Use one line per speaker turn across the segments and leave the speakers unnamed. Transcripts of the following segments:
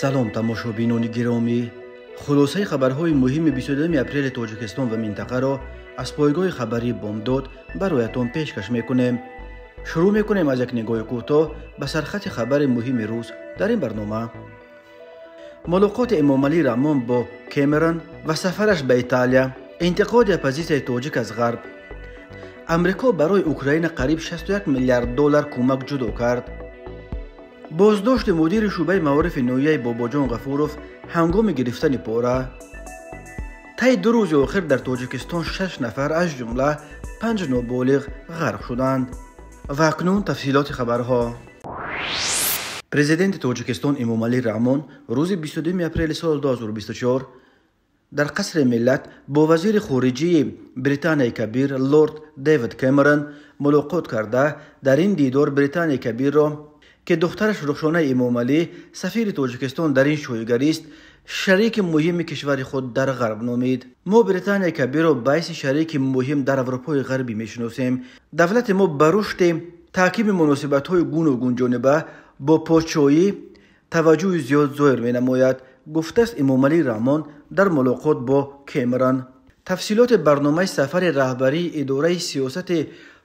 салом тамошобинони гиромӣ хулосаи хабарҳои муҳими 21 апрели тоҷикистон ва минтақаро аз пойгоҳи хабарии бомдод бароятон пешкаш мекунем шурӯъ мекунем аз як нигоҳи кӯтоҳ ба сархати хабари муҳими рӯз дар ин барнома мулоқоти эмомалӣ раҳмон бо кэмерон ва сафараш ба италия интиқоди оппозитсияи тоҷик аз ғарб амрико барои украина қариб 61 миллиард доллар кӯмак ҷудо кард боздошти мудири шӯъбаи маорифи ноҳияи бобоҷон ғафуров ҳангоми гирифтани пора таи ду рӯзи охир дар тоҷикистон шаш нафар аз ҷумла панҷ ноболиғ ғарқ шуданд ва акнун тафсилоти хабарҳо президенти тоҷикистон эмомалӣ раҳмон рӯзи 22 апрели соли 2024 дар қасри миллат бо вазири хориҷии британияи кабир лорд дэвид кэмерон мулоқот карда дар ин дидор британияи кабирро که دخترش رخشانه امام علی سفیر توجیکستان در این شویگری است شریک مهم کشور خود در غرب نامید ما بریتانیا کبیر را بایس شریک مهم در اروپای غربی میشناسیم دولت ما بروشت رشد تعقیب گون گوناگون گون جانبه با پاچایی توجه زیاد می نماید، گفته است امام علی رحمان در ملاقات با کیمران تفصیلات برنامه سفر رهبری اداره سیاست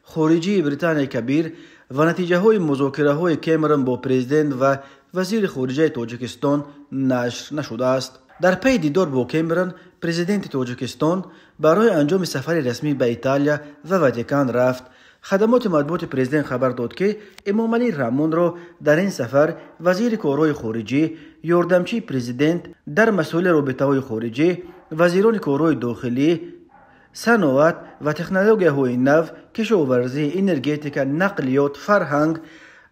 خارجی بریتانیا کبیر ва натиҷаҳои музокираҳои кэмерон бо президент ва вазири хориҷаи тоҷикистон нашр нашудааст дар пайи дидор бо кэмерон президенти тоҷикистон барои анҷоми сафари расмӣ ба италия ва ватикан рафт хадамоти матбуоти президент хабар дод ки эмомалӣ рамонро дар ин сафар вазири корҳои хориҷӣ ёрдамчии президент дар масъули робитаҳои хориҷӣ вазирони корҳои дохилӣ саноат ва технологияҳои нав кишоварзӣ энергетика нақлиёт фарҳанг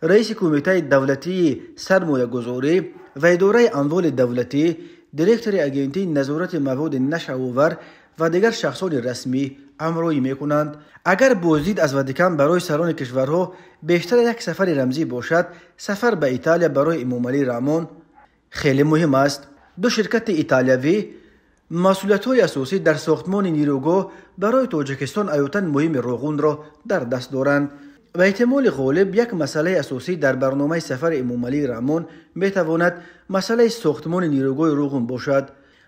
раиси кумитаи давлатии сармоягузорӣ ва идораи амволи давлатӣ директори агентии назорати маводи нашавовар ва дигар шахсони расмӣ ҳамроҳӣ мекунанд агар боздид аз ватикан барои сарони кишварҳо бештар як сафари рамзӣ бошад сафар ба италия барои эмомалӣ раҳмон хеле муҳим аст ду ширкати италиявӣ مسئولیت های اساسی در ساختمان نیروگاه برای تاجکستان ایوتن مهم روغون را در دست دارند و احتمال غالب یک مسئله اساسی در برنامه سفر امومالی رمان می تواند مسئله ساختمان نیروگاه روغون باشد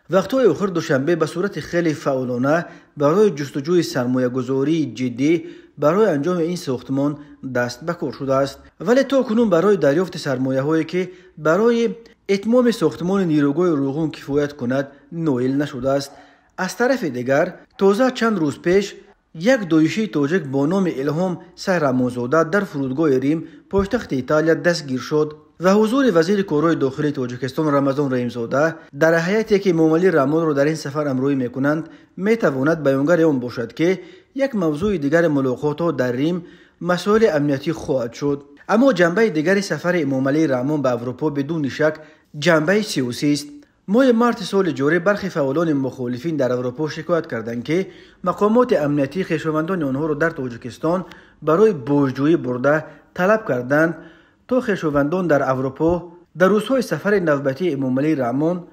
وقتهای آخر دوشنبه به صورت خیلی فعالانه برای جستجوی سرمایه گذاری جدی برای انجام این ساختمان دست به کار شده است ولی تا کنون برای دریافت سرمایه هایی که برای اتمام ساختمان نیروگاه روغون کفایت کند نویل نشده است از طرف دیگر تازه چند روز پیش یک دویشی توجک با نام الهام سهرمانزاده در فرودگاه ریم پایتخت ایتالیا دستگیر شد و حضور وزیر کارهای داخلی تاجیکستان رمضان رحیمزاده در حیاتی که مومالی رمان را در این سفر امروی میکنند میتواند بیانگر آن باشد که یک موضوع دیگر ملاقات ها در ریم مسئول امنیتی خواهد شد اما جنبه دیگر سفر علی رحمان به اروپا بدون شک جنبه سیاسی است ماه مارت سال جوری برخی فعالان مخالفین در اروپا شکایت کردند که مقامات امنیتی خویشاوندان آنها را در تاجیکستان برای بوججویی برده طلب کردند تا خویشاوندان در اروپا در روزهای سفر نوبتی علی رحمان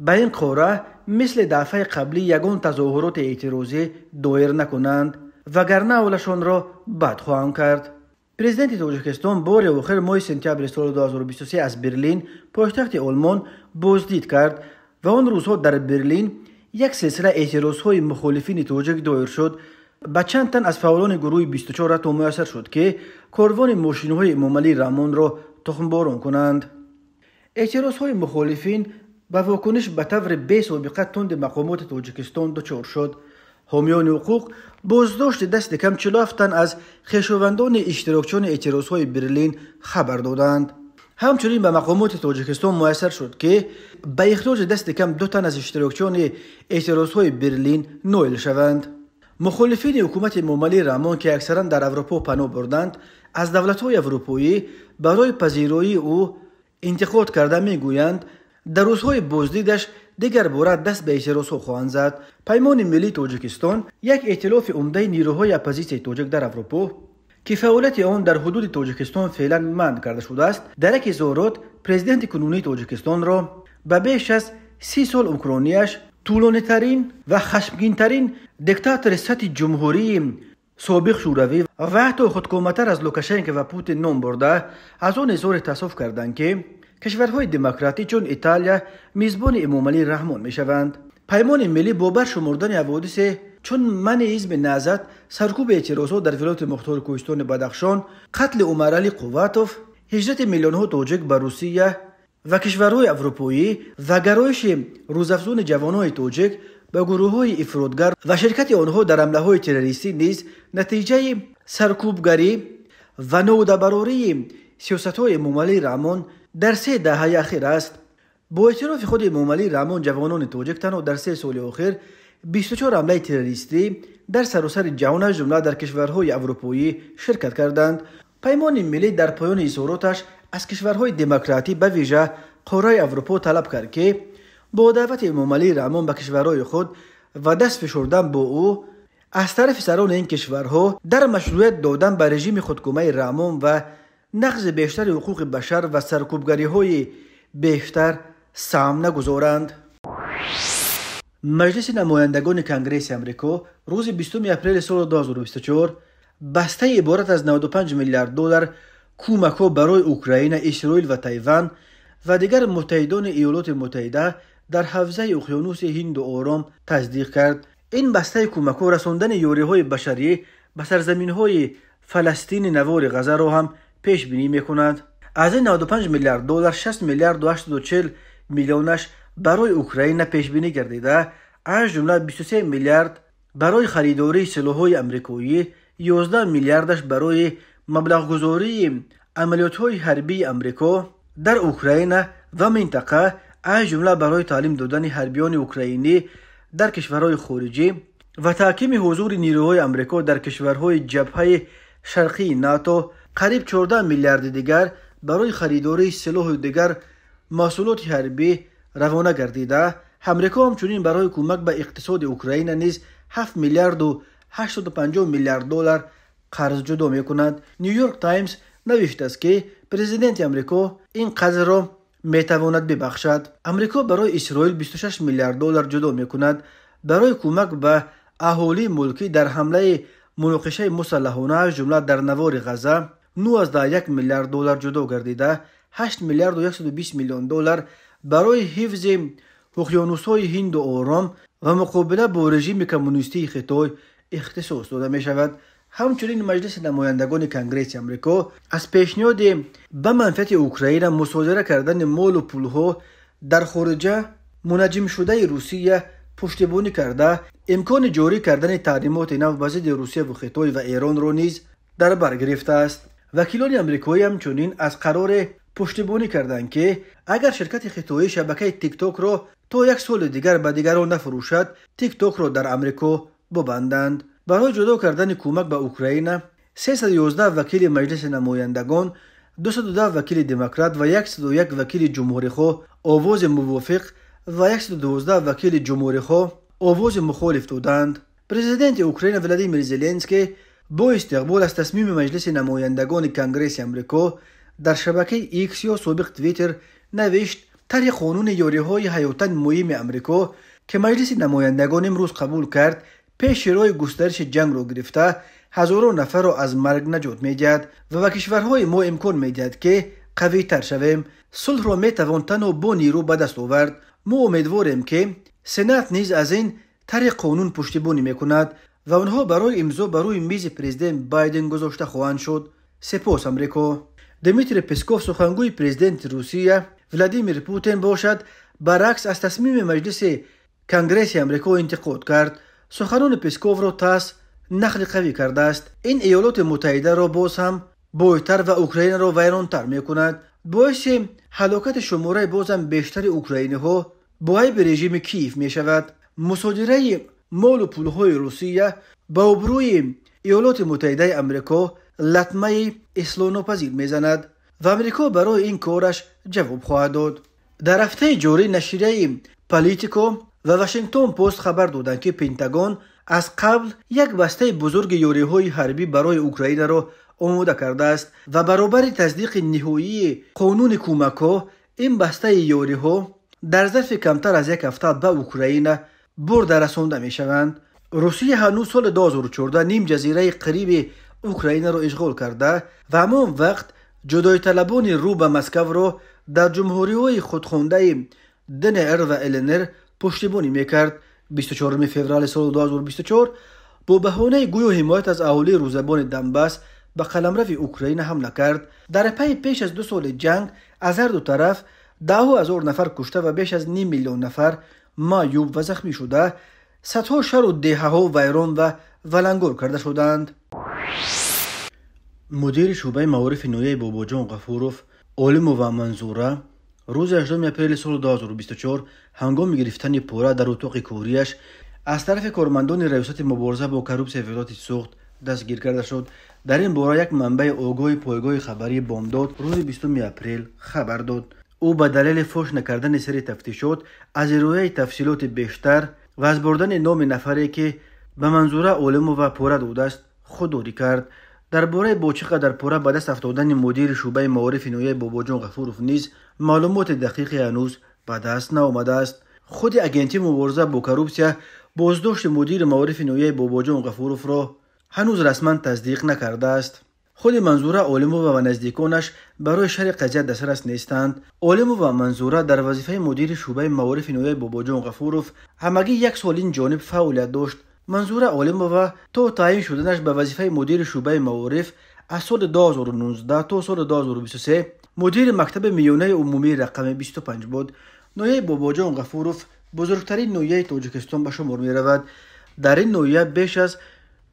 به این قاره مثل دفعه قبلی یگان تظاهرات اعتراضی دایر نکنند وگرنه اولشان را بد کرد پرزیدنت توجهکستان بار و آخر ماه سپتامبر سال 2023 از برلین پایتخت آلمان بازدید کرد و آن روزها در برلین یک سلسله اعتراض های مخالفین توجهک دایر شد با چند تن از فعالان گروه 24 تا تومه شد که کاروان ماشین های رامون را تخم باران کنند. اعتراض های مخالفین با واکنش به بیس و تند توند مقامات توجکستان دوچار شد. حامیان حقوق بازداشت دست کم چلافتن از خشوندان اشتراکچان های برلین خبر دادند همچنین به مقامات تاجکستان موثر شد که به اخراج دست کم دو تن از اشتراکچان های برلین نویل شوند مخالفین حکومت مومالی رمان که اکثرا در اروپا پناه بردند از دولت های اروپایی برای پذیرایی او انتقاد کرده میگویند در روزهای بازدیدش دیگر بوره دست به ایسروس خواهند زد پیمان ملی توجیکستان یک ائتلاف عمده نیروهای اپوزیسیای توجک در اروپا که فعالیت آن در حدود توجکستان فعلا منع کرده شده است در یک زارات پرزیدنت کنونی توجیکستان را به بیش از سی سال اوکرانیش طولانی ترین و خشمگین ترین دیکتاتور سطح جمهوری سابق شوروی و حتی خودکامتر از لوکاشنک و پوتین نام برده از آن اظهار تصف کردند که кашварҳои демократӣ чун италия мизбони эмомалӣ раҳмон мешаванд паймони миллӣ бо баршумурдани ҳаводисе чун мани ҳизби назад саркӯби эътирозҳо дар вилояти мухтори кӯҳистони бадахшон қатли умаралӣ қувватов ҳиҷрати миллионҳо тоҷик ба русия ва кишварҳои аврупоӣ ва гароиши рӯзафзуни ҷавонҳои тоҷик ба гурӯҳҳои ифродгар ва ширкати онҳо дар ҳамлаҳои террористӣ низ натиҷаи саркӯбгарӣ ва ноудабарории сиёсатҳои эмомалии раҳмон در سه دهه اخیر است با اعتراف خود مومالی رامون جوانان توجکتن و در سه سال آخر 24 حمله تروریستی در سراسر جهان از جمله در کشورهای اروپایی شرکت کردند پیمان ملی در پایان اظهاراتش از کشورهای دموکراتی به ویژه قاره اروپا طلب کرد که با دعوت مومالی رامون به کشورهای خود و دست فشردن با او از طرف سران این کشورها در مشروعیت دادن به رژیم خودکومه رامون و نقض بیشتر حقوق بشر و سرکوبگری های بیشتر سام نگذارند مجلس نمایندگان کنگریس امریکا روز 20 اپریل سال 2024 بسته عبارت از 95 میلیارد دلار کمکو برای اوکراین، اسرائیل و تایوان و دیگر متحدان ایالات متحده در حوزه اقیانوس هند و آرام تصدیق کرد. این بسته رسوندن رساندن های بشری به سرزمین های فلسطین نوار غزه را هم پیش بینی می از این 95 میلیارد دلار 6 میلیارد و 840 میلیونش برای اوکراین پیش بینی گردیده از جمله 23 میلیارد برای خریداری های امریکایی 11 میلیاردش برای مبلغ گذاری عملیات های حربی امریکا در اوکراین و منطقه از جمله برای تعلیم دادن حربیان اوکراینی در کشورهای خارجی و تحکیم حضور نیروهای امریکا در کشورهای جبهه شرقی ناتو қариб 14 миллиарди дигар барои харидории силоҳу дигар маҳсулоти ҳарбӣ равона гардида ҳамрико ҳамчунин барои кӯмак ба иқтисоди украина низ 7 миллиарду 85 миллиард доллар қарз ҷудо мекунад ню-йорк таймс навиштааст ки президенти амрико ин қарзро метавонад бибахшад амрико барои исроил 26 миллиард доллар ҷудо мекунад барои кӯмак ба аҳолии мулкӣ дар ҳамлаи муноқишаи мусаллаҳона аз ҷумла дар навори ғаза 91 میلیارد دلار جدا گردیده 8 میلیارد و 120 میلیون دلار برای حفظ های هند و آرام و مقابله با رژیم کمونیستی خطای اختصاص داده می شود همچنین مجلس نمایندگان کنگریس امریکا از پیشنهاد به منفعت اوکراین مصادره کردن مال و پول ها در خارجه منجم شده روسیه پشتیبانی کرده امکان جاری کردن تحریمات نو بزید روسیه و خطای و ایران را نیز در بر گرفته است вакилони амрикоӣ ҳамчунин аз қароре пуштибонӣ карданд ки агар ширкати хитоӣ шабакаи тиктокро то як соли дигар ба дигарон нафурӯшад тиктокро дар амрико бубанданд барои ҷудо кардани кӯмак ба украина 311 вакили маҷлиси намояндагон 212 вакили демократ ва 101 вакили ҷумҳурихоҳ овози мувофиқ ва 112 вакили ҷумҳурихоҳ овози мухолиф доданд президенти украина владимир зеленский با استقبال از تصمیم مجلس نمایندگان کنگریس امریکا در شبکه ایکس یا سابق تویتر نوشت طری قانون یاری های حیاتن مهم امریکا که مجلس نمایندگان امروز قبول کرد پیش رای گسترش جنگ رو گرفته هزاران نفر را از مرگ نجات می و به کشورهای ما امکان می که قوی تر شویم سلح رو می توانتن و با نیرو به دست آورد ما امیدواریم که سنت نیز از این طری قانون پشتیبانی میکند و اونها برای امضا برای میز پرزیدنت بایدن گذاشته خواهند شد سپاس امریکا دمیتری پسکوف سخنگوی پرزیدنت روسیه ولادیمیر پوتین باشد برعکس از تصمیم مجلس کنگرس امریکا انتقاد کرد سخنان پسکوف را تاس نخل قوی کرده است این ایالات متحده را باز هم بویتر و اوکراین را تر می کند باعث حلاکت شماره بازم بیشتر اوکراینی ها بوای به رژیم کیف می شود مصادره مال و پولهای روسیه با ابروی ایالات متحده امریکا لطمه اسلانو پذیر می زند و امریکا برای این کارش جواب خواهد داد. در هفته جاری نشریه پلیتیکو و واشنگتن پست خبر دادند که پنتگان از قبل یک بسته بزرگ یوری های حربی برای اوکراین را اموده کرده است و برابر تصدیق نهایی قانون کومکا این بسته یوری ها در ظرف کمتر از یک هفته به اوکراین برده رسونده می شوند روسیه هنوز سال 2014 نیم جزیره قریب اوکراین را اشغال کرده و همان وقت جدای طلبان رو به مسکو را در جمهوری های دن دنر و النر پشتیبانی کرد 24 فوریه سال 2024 با بهانه گوی حمایت از اهالی روزبان دنباس به قلمرو اوکراین حمله کرد در پای پیش از دو سال جنگ از هر دو طرف ده هزار نفر کشته و بیش از نیم میلیون نفر مایو و زخمی شده سطح شر و دیه ها و ایران و ولنگور کرده شدند مدیر شعبه موارف نوری بابا جان غفوروف عالم و منظوره روز 8 اپریل سال 2024 هنگام گرفتن پوره در اتاق کوریش از طرف کارمندان ریاست مبارزه با کروبسی ویدات سخت دستگیر کرده شد در این باره یک منبع اوگوی پایگاه خبری بامداد روز 20 اپریل خبر داد او به دلیل فوش نکردن سری تفتیشات از روی تفصیلات بیشتر و از بردن نام نفری که به منظوره علم و پوره دوده است خودداری کرد در درباره با چقدر پوره به دست افتادن مدیر شعبه معارف نویه باباجان غفوروف نیز معلومات دقیق هنوز به دست نآمده است خود اگنتی مبارزه با کروپسیا بازداشت مدیر معارف نویه باباجان غفوروف را هنوز رسما تصدیق نکرده است خود منظوره عالمو و نزدیکانش برای شهر قضیه دسترس نیستند عالمو و منظوره در وظیفه مدیر شعبه معارف نوای باباجان غفوروف همگی یک سال این جانب فعالیت داشت منظوره و تا تعیین شدنش به وظیفه مدیر شعبه معارف از سال 2019 تا سال 2023 مدیر مکتب میونه عمومی رقم 25 بود نوای باباجان غفوروف بزرگترین نویه تاجیکستان به شمار می رود در این نویه بیش از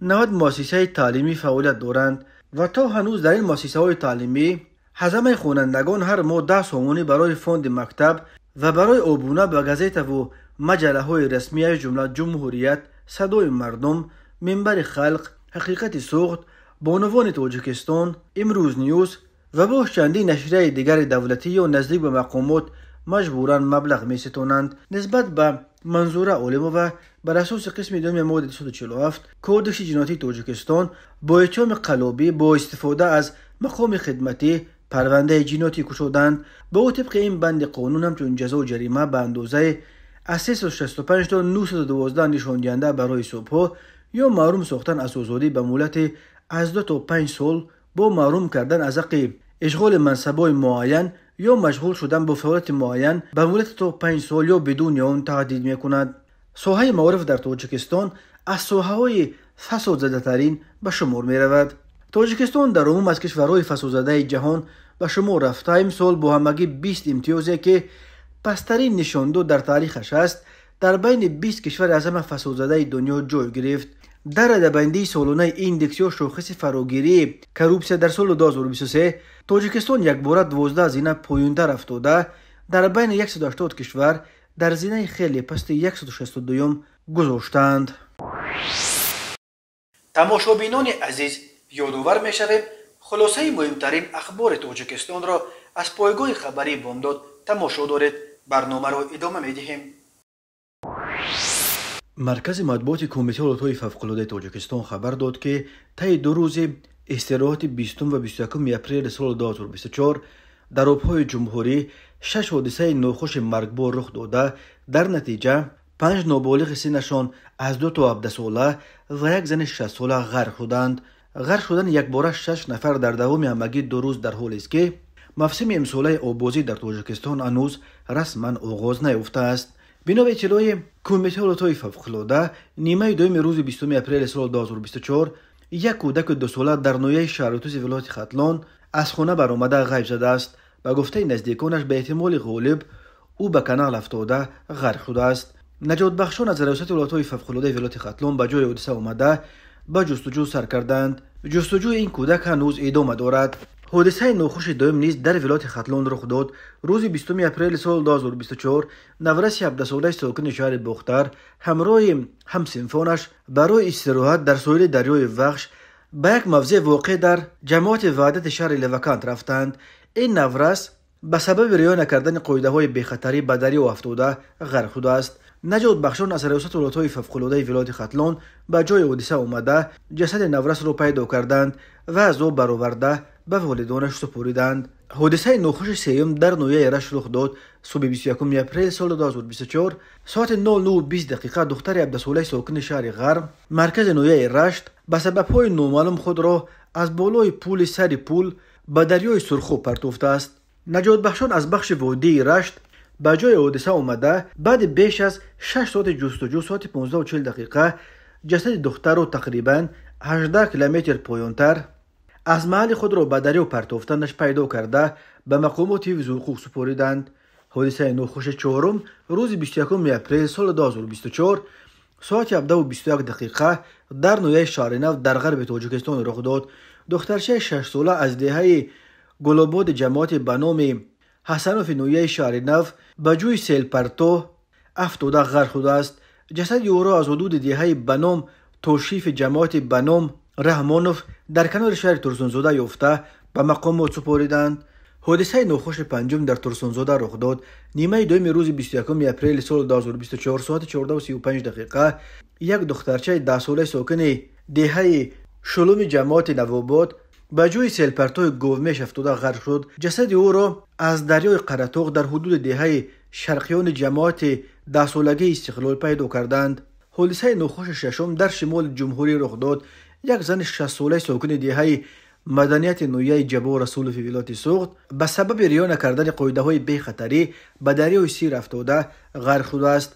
90 مؤسسه تعلیمی فعالیت دارند و تا هنوز در این مؤسسه های تعلیمی هزمه خوانندگان هر ماه ده سومونی برای فوند مکتب و برای ابونه به گزیت و مجله های رسمی جمله جمهوریت صدای مردم منبر خلق حقیقت سوخت بانوان تاجیکستان امروز نیوز و با چندی نشریه دیگر دولتی یا نزدیک به مقامات مجبورا مبلغ میستانند نسبت به منظوره علمو و بر اساس قسم دوم ماده 247 کودش جناتی توجکستان با اتهام قلابی با استفاده از مقام خدمتی پرونده جناتی کشودن به او طبق این بند قانون همچون جزا و جریمه به اندازه از 365 تا 912 نشاندینده برای صبح یا معروم ساختن از آزادی به مولت از دو تا پنج سال با معروم کردن از حق اشغال منصبای معین یا مشغول شدن با فعالیت معین به مولت تا پنج سال یا بدون یا اون تهدید میکند соҳаи маориф дар тоҷикистон аз соҳаҳои фасодзадатарин ба шумор меравад тоҷикистон дар умум аз кишварҳои фасодзадаи ҷаҳон ба шумор рафта имсол бо ҳамагӣ бист имтиёзе ки пасттарин нишондод дар таърихаш аст дар байни бист кишвари аз ҳама фасодзадаи дунё ҷой гирифт дар радабандии солонаи индекс ё шохиси фарогирии коррупсия дар соли 2023 тоҷикистон якбора 12 зина поюнтар афтода дар байни 180 кишвар дар зинаи хеле пасти 162-юм гузоштанд. тамошобинони азиз ёдовар мешавем хулосаи муҳимтарин ахбори тоҷикистонро аз пойгоҳи хабари бомдод тамошо доред барномаро идома медиҳем маркази матбуоти кумитаи ҳолатҳои фавқулодаи тоҷикистон хабар дод ки таи ду рӯзи истироҳати бистум ва бисту якуми апрели соли 2024 дар обҳои ҷумҳурӣ шаш ҳодисаи нохуши маргбор рух дода дар натиҷа панҷ ноболиғи синашон аз ду то абдасола ва як зани шастсола ғарқ шуданд ғарқ шудани якбора шаш нафар дар давоми ҳамагӣ ду рӯз дар ҳолест ки мавсими имсолаи оббозӣ дар тоҷикистон ҳанӯз расман оғоз наёфтааст бинобе иттилои кумитаи ҳолатҳои фавқулода нимаи дуюми рӯзи бс апрели соли 2024 як кӯдаки дусола дар ноҳияи шаҳрутӯзи вилояти хатлон аз хона баромада ғайб задааст و گفته نزدیکانش به احتمال غالب او به کنال افتاده غرق شده است نجات بخشان از ریاست های فوق‌العاده ولایت خاتلون به جای حادثه آمده به جستجو سر کردند جستجو این کودک هنوز ادامه دارد حادثه ناخوش دوم نیز در ولایت خاتلون رخ داد روز 20 اپریل سال 2024 نورس 17 ساله ساکن شهر بختر همراه همسنفانش برای استراحت در سویل دریای وخش به یک موضع واقع در جماعت وحدت شهر لوکانت رفتند این نورس به سبب ریا نکردن قویده های بیخطری بدری و افتوده غرق خود است نجات بخشان از ریاست های ففقلوده ولایت خطلان به جای اودیسه اومده جسد نورس رو پیدا کردند و از او برآورده به والدانش سپوریدند حادثه نخوش سیم در نویه رش رخ داد صبح 21 اپریل سال 2024 ساعت 09.20 دقیقه دختر عبدالسوله ساکن شهر غرب مرکز نویه رشت به سبب پای نومعلوم خود را از بالای پول سری پول به دریای سرخو پرتوفته است نجات بخشان از بخش وادی رشت به جای حادثه اومده بعد بیش از 6 ساعت جستجو ساعت 15 و 40 دقیقه جسد دختر رو تقریبا 18 کیلومتر پایانتر از محل خود را به دریا پرتافتنش پیدا کرده به مقامات حفظ سپاریدند حادثه نوخوش چهارم روز 21 اپریل سال 2024 ساعت 17 و 21 دقیقه در نویه شهر نو در غرب تاجیکستان رخ داد دخترچه شش ساله از دهه گلوباد جماعت به نام حسنوف نویه شهر نو به جوی سیل پرتو افتوده غرق شده است جسد او را از حدود دهه به نام توشیف جماعت به نام رحمانوف در کنار شهر ترسونزوده یافته به مقام سپاریدند ҳодисаи نخوش پنجم در турсунзода رخ داد نیمه دوم روز 21 اپریل سال 2024 ساعت 1435 یک دخترچه ده ساله ساکن دهه шулуми ҷамоати навобод ба ҷои селпартои говмеш афтода ғарқ шуд ҷасади ӯро аз дарёи қаратоғ дар ҳудуди деҳаи шарқиёни ҷамоати даҳсолагии истиқлол пайдо карданд ҳодисаи нохуши шашум дар шимоли ҷумҳурӣ рух дод як зани шастсолаи сокини деҳаи маданияти ноияи ҷабо расулови вилояти суғд ба сабаби риёна кардани қоидаҳои бехатарӣ ба дарёи сир афтода ғарқ шудааст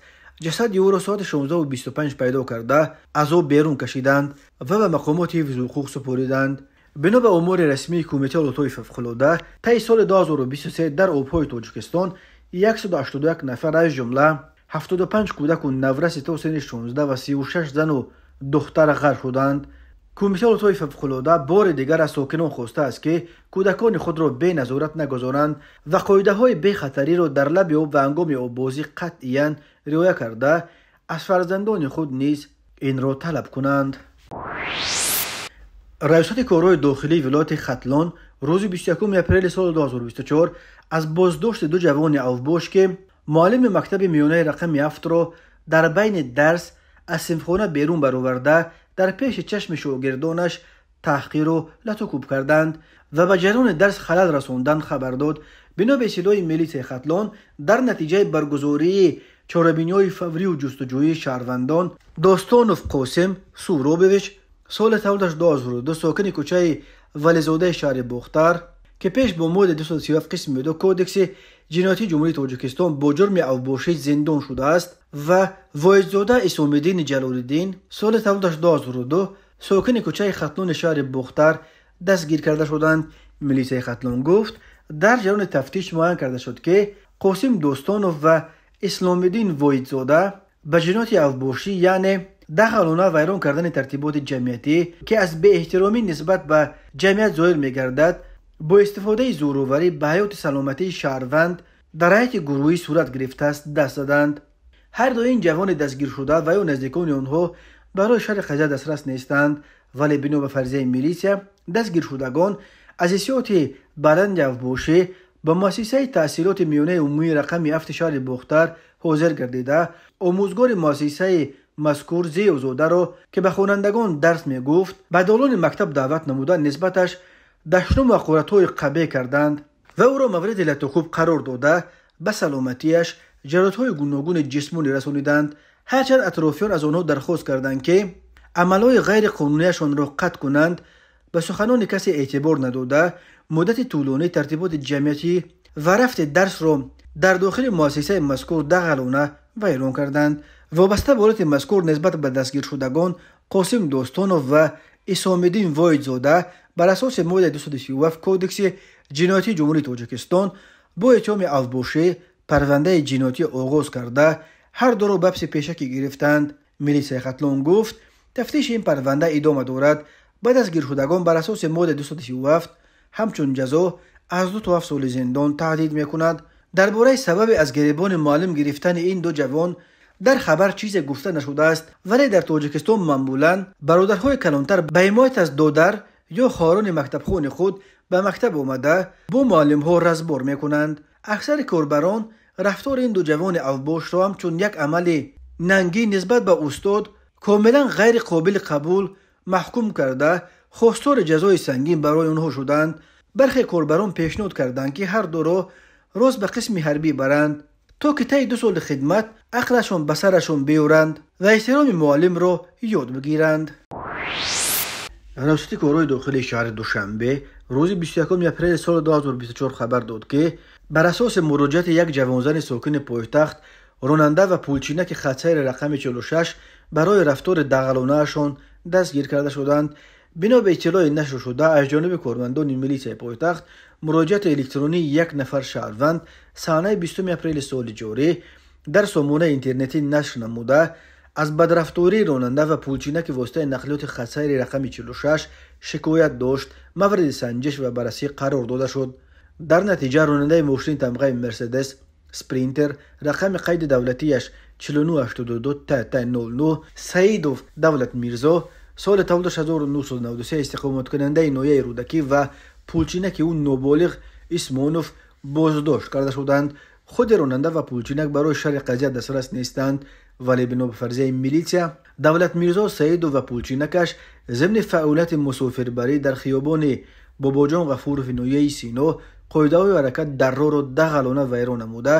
ҷасади ӯро соати 16:25 пайдо карда аз об берун кашиданд ва ба мақомоти ҳифзҳуқуқ супориданд бино ба умори расмии кумитаи лутои фавқулода таи соли 2023 дар обҳои тоҷикистон 181 нафар аз ҷумла 75 кӯдаку навраси то сини 16 ва 36 зану духтар ғарқ шуданд кумита лутфҳои фавқулода бори дигар аз сокинон хостааст ки кӯдакони худро беназорат нагузоранд ва қоидаҳои бехатариро дар лаби об ва ҳангоми оббозӣ қатъиян риоя карда аз фарзандони худ низ инро талаб кунанд раёсати корҳои дохилии вилояти хатлон рӯзи 21 апрели соли 2024 аз боздошти ду ҷавони авбош ки муаллими мактаби миёнаи рақами ҳафтро дар байни дарс аз синфхона берун бароварда در پیش چشم شوگردانش تحقیر و لطکوب کردند و به جریان درس خلال رساندن خبر داد بنا به صدای ملیس خطلان در نتیجه برگزاری های فوری و جستجوی شهروندان داستانوف قاسم سوروبویچ سال تولدش 2002 ساکن کوچه ولیزاده شهر بختر که پیش با مود 237 قسم دو کودکسی جناتی جمهوری تاجیکستان با جرم اوبوشی زندان شده است و وایزاده جلال جلالالدین سال 1902 ساکن کوچه خطلون شهر بختر دستگیر کرده شدند ملیسه خطلون گفت در جریان تفتیش معین کرده شد که قاسم دوستانو و اسلامالدین وایدزاده به جنایت اوبوشی یعنی و ویران کردن ترتیبات جمعیتی که از به احترامی نسبت به جمعیت ظاهر میگردد با استفاده زوروری حیات سلامتی شهروند در حیط گروهی صورت گرفته است دست دادند هر دو این جوان دستگیر شده و یا نزدیکان آنها برای شهر قضیه دسترس نیستند ولی بنا به فرضیه میلیسیا دستگیر شدگان از برند بدن جوبوشی با موسسه تاثیرات میونه عمومی رقم هفت شهر بختر حاضر گردیده آموزگار موسسه مذکور و زوده را که به خوانندگان درس میگفت به دالان مکتب دعوت نموده نسبتش دشنوم و های قبه کردند و او را مورد خوب قرار داده به سلامتیش های گوناگون جسمونی رسانیدند هرچند اطرافیان از آنها درخواست کردند که عملهای غیر قانونیشان را قطع کنند به سخنان کسی اعتبار نداده مدت طولانی ترتیبات جمعیتی و رفت درس را در داخل مؤسسه مذکور دغلونه ویران کردند و بسته مذکور نسبت به دستگیر شدگان قاسم دوستانو و اسامیدین واید بر اساس مورد 237 کودکس جنایتی جمهوری تاجیکستان با اتهام البوشه پرونده جنایتی آغاز کرده هر دو را پس پیشکی گرفتند ملی خطلون گفت تفتیش این پرونده ادامه دارد بعد از گیرشدگان بر اساس ماده 237 همچون جزا از دو تا هفت سال زندان تهدید میکند درباره سبب از گریبان معلم گرفتن این دو جوان در خبر چیز گفته نشده است ولی در تاجیکستان معمولا برادرهای کلانتر به از دو در یا خارون مکتب خون خود به مکتب اومده با معلم ها رزبار میکنند. اکثر کربران رفتار این دو جوان اوباش رو هم چون یک عمل ننگی نسبت به استاد کاملا غیر قابل قبول محکوم کرده خوستار جزای سنگین برای اونها شدند. برخی کربران پیشنود کردند که هر دو را روز به قسم حربی برند تا که تای دو سال خدمت اقلشان به سرشان بیورند و احترام معلم را یاد بگیرند. راستی کورای داخل شهر دوشنبه روزی 21 اپریل سال 2024 خبر داد که بر اساس مراجعت یک جوانزن ساکن پایتخت روننده و پولچینه که خطر رقم 46 برای رفتار دغلونه اشون گیر کرده شدند بنا به اطلاع نشر شده از جانب کارمندان ملیت پایتخت مراجعت الکترونی یک نفر شهروند سانه 20 اپریل سال جاری در سامونه اینترنتی نشر نموده аз бадрафтории ронанда ва пулчинаки воситаи нақлиёти хасайри рақами чилушаш шикоят дошт мавриди санҷиш ва баррасӣ қарор дода шуд дар натиҷа ронандаи мошини тамғаи мерседес спринтер рақами қайди давлатияш 4982 тт 09 саидов давлат мирзо соли т 1993 истиқоматкунандаи ноияи рӯдакӣ ва пулчинаки ӯ ноболиғ исмонов боздошт карда шуданд худи ронанда ва пулчинак барои шари қазия дастрас нестанд вале бинофарзияи милисия давлат мирзо саидов ва пулчинакаш зимни фаъолияти мусофирбарӣ дар хиёбони бобоҷон ғафурови ноҳияи сино қоидаҳои ҳаракат дарроро дағалона вайрон намуда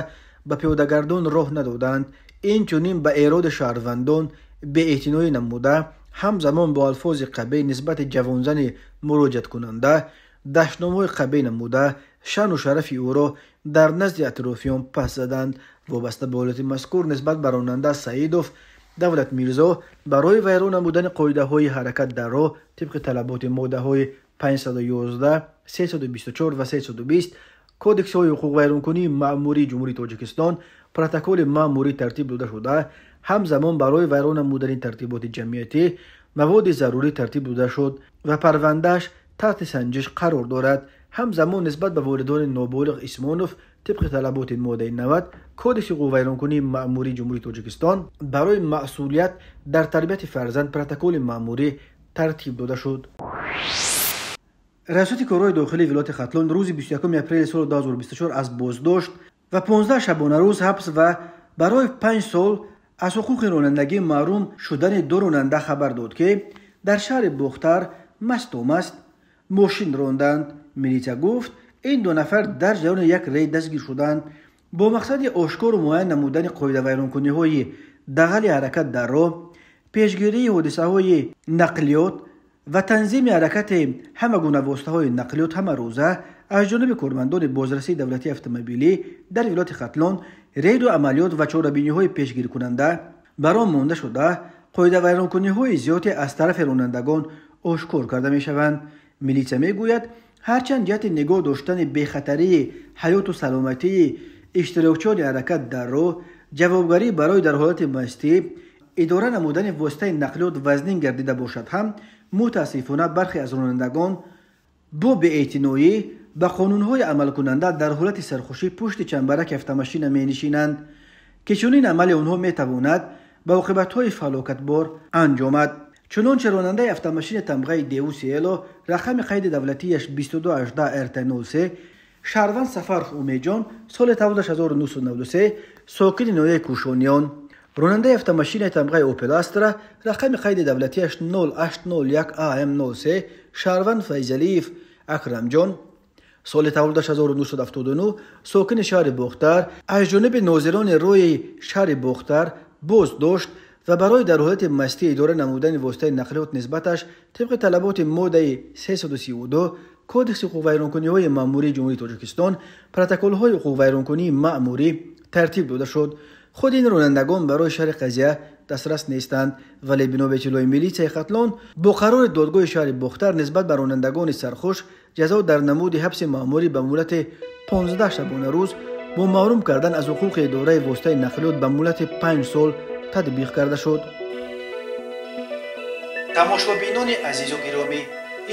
ба пиёдагардон роҳ надоданд инчунин ба эроди шаҳрвандон беэътиноӣ намуда ҳамзамон бо алфози қабеъ нисбати ҷавонзани муроҷиаткунанда даштномҳои қабеъ намуда шаъну шарафи ӯро дар назди атрофиён пас заданд вобаста ба ҳолати мазкур нисбат ба ронанда саидов давлат мирзо барои вайрон намудани қоидаҳои ҳаракат дар роҳ тибқи талаботи моддаҳои 511 324 ва 320 кодексҳои ҳуқуқвайронкунии маъмурии ҷумҳурии тоҷикистон протоколи маъмурӣ тартиб дода шуда ҳамзамон барои вайрон намудани тартиботи ҷамъиятӣ маводи зарурӣ тартиб дода шуд ва парвандааш таҳти санҷиш қарор дорад همزمان نسبت به والدان نابالغ اسمانوف طبق طلبات ماده 90 کودکس حقوق کنی معموری جمهوری توجکستان برای مسئولیت در تربیت فرزند پروتکل معموری ترتیب داده شد ریاست کارهای داخلی ولایت خطلان روز 21 اپریل سال 2024 از بازداشت و 15 شبانه روز حبس و برای 5 سال از حقوق رانندگی معروم شدن دو راننده خبر داد که در شهر بختر مست و مست ماشین راندند ملیتا گفت این دو نفر در جریان یک ری دستگیر شدند با مقصد آشکار و معین نمودن ویران کنی های داخل حرکت در راه پیشگیری حادثه های نقلیات و تنظیم حرکت همه گونه واسطه های نقلیات همه روزه از جانب کارمندان بازرسی دولتی اتومبیلی در ولایت خطلان رید و عملیات و چاربینی های پیشگیر کننده برام مونده شده ویران کنی های زیادی از طرف رانندگان آشکار کرده می شوند میگوید می ҳарчанд ҷиҳати нигоҳ доштани бехатарии ҳаёту саломатии иштирокчиёни ҳаракат дар роҳ ҷавобгарӣ барои дар ҳолати мастӣ идора намудани воситаи нақлиёт вазнин гардида бошад ҳам мутаассифона бархе аз ронандагон бо беэътиноӣ ба қонунҳои амалкунанда дар ҳолати сархушӣ пушти чамбараки автомашина менишинанд ки чунин амали онҳо метавонад ба оқибатҳои фалокатбор анҷомад чунончи ронандаи автомашини тамғаи деусиело рақами қайди давлатияш 2218 рт 03 шарван сафарх умеҷон соли тавлуда 1993 сокини ноҳияи кӯшониён ронандаи автомашини тамғаи опел астра рақами қайди давлатияш 0801 ам 03 шарван файзалиев акрамҷон соли тавлуда 1979 сокини шаҳри бохтар аз ҷониби нозирони рӯи шаҳри бохтар боздошт و برای در حالت مستی اداره نمودن واسطه نقلیات نسبتش طبق طلبات ماده 332 کودکس حقوق ویرانکنی های ماموری جمهوری تاجیکستان پروتکل های حقوق ویرانکنی ماموری ترتیب داده شد خود این رانندگان برای شهر قضیه دسترس نیستند ولی بنابه ملی میلیسیای قتلان با قرار دادگاه شهر بختر نسبت به رانندگان سرخوش جزا در نمود حبس ماموری به مولت 15 شبانه روز با محروم کردن از حقوق اداره واسطه نقلیات به مولت 5 سال татбиқ карда шуд тамошобинони азизу гиромӣ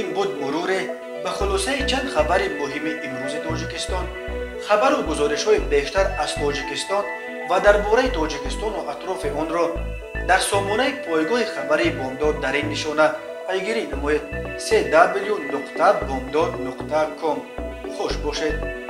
ин буд муруре ба хулосаи чанд хабари муҳими имрӯзи тоҷикистон хабару гузоришҳои бештар аз тоҷикистон ва дар бораи тоҷикистону атрофи онро дар сомонаи пойгоҳи хабари бомдод дар ин нишона пайгирӣ намоед cw бомдод ком хуш бошед